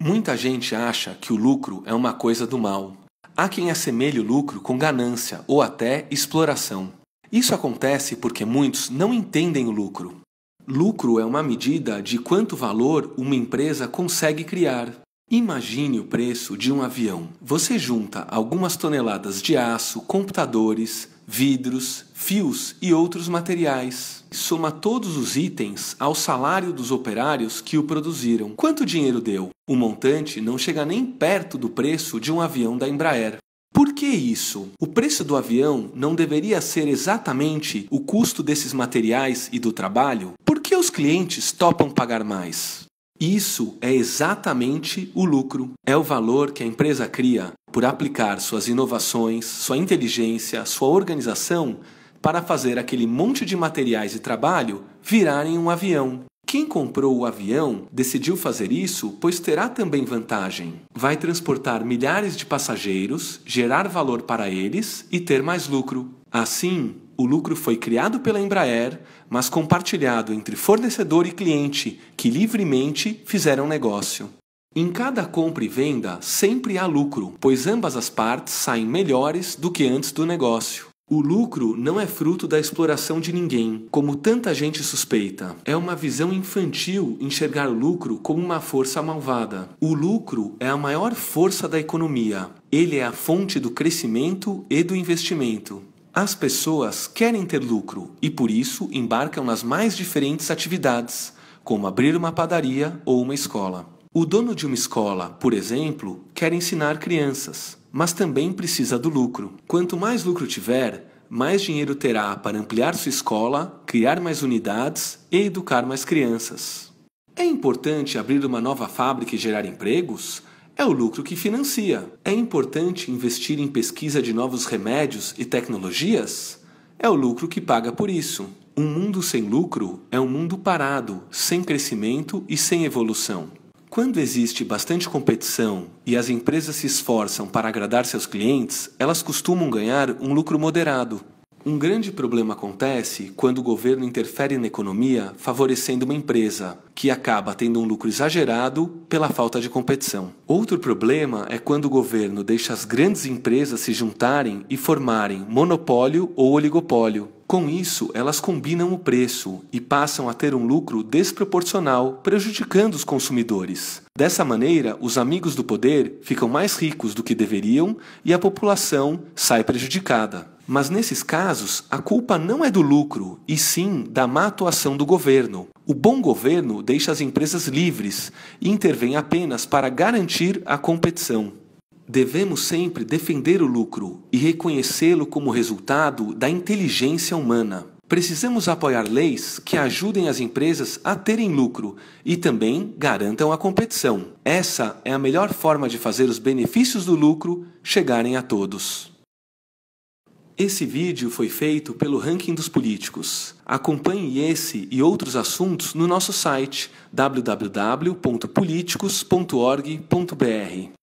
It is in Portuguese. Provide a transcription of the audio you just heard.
Muita gente acha que o lucro é uma coisa do mal. Há quem assemelhe o lucro com ganância ou até exploração. Isso acontece porque muitos não entendem o lucro. Lucro é uma medida de quanto valor uma empresa consegue criar. Imagine o preço de um avião. Você junta algumas toneladas de aço, computadores, vidros, fios e outros materiais. Soma todos os itens ao salário dos operários que o produziram. Quanto dinheiro deu? O montante não chega nem perto do preço de um avião da Embraer. Por que isso? O preço do avião não deveria ser exatamente o custo desses materiais e do trabalho? Por que os clientes topam pagar mais? Isso é exatamente o lucro. É o valor que a empresa cria por aplicar suas inovações, sua inteligência, sua organização para fazer aquele monte de materiais e trabalho virarem um avião. Quem comprou o avião decidiu fazer isso, pois terá também vantagem. Vai transportar milhares de passageiros, gerar valor para eles e ter mais lucro. Assim, o lucro foi criado pela Embraer, mas compartilhado entre fornecedor e cliente, que livremente fizeram negócio. Em cada compra e venda sempre há lucro, pois ambas as partes saem melhores do que antes do negócio. O lucro não é fruto da exploração de ninguém, como tanta gente suspeita. É uma visão infantil enxergar o lucro como uma força malvada. O lucro é a maior força da economia. Ele é a fonte do crescimento e do investimento. As pessoas querem ter lucro e por isso embarcam nas mais diferentes atividades, como abrir uma padaria ou uma escola. O dono de uma escola, por exemplo, quer ensinar crianças, mas também precisa do lucro. Quanto mais lucro tiver, mais dinheiro terá para ampliar sua escola, criar mais unidades e educar mais crianças. É importante abrir uma nova fábrica e gerar empregos? É o lucro que financia. É importante investir em pesquisa de novos remédios e tecnologias? É o lucro que paga por isso. Um mundo sem lucro é um mundo parado, sem crescimento e sem evolução. Quando existe bastante competição e as empresas se esforçam para agradar seus clientes, elas costumam ganhar um lucro moderado. Um grande problema acontece quando o governo interfere na economia favorecendo uma empresa, que acaba tendo um lucro exagerado pela falta de competição. Outro problema é quando o governo deixa as grandes empresas se juntarem e formarem monopólio ou oligopólio. Com isso, elas combinam o preço e passam a ter um lucro desproporcional, prejudicando os consumidores. Dessa maneira, os amigos do poder ficam mais ricos do que deveriam e a população sai prejudicada. Mas nesses casos, a culpa não é do lucro, e sim da má atuação do governo. O bom governo deixa as empresas livres e intervém apenas para garantir a competição. Devemos sempre defender o lucro e reconhecê-lo como resultado da inteligência humana. Precisamos apoiar leis que ajudem as empresas a terem lucro e também garantam a competição. Essa é a melhor forma de fazer os benefícios do lucro chegarem a todos. Esse vídeo foi feito pelo Ranking dos Políticos. Acompanhe esse e outros assuntos no nosso site www.politicos.org.br.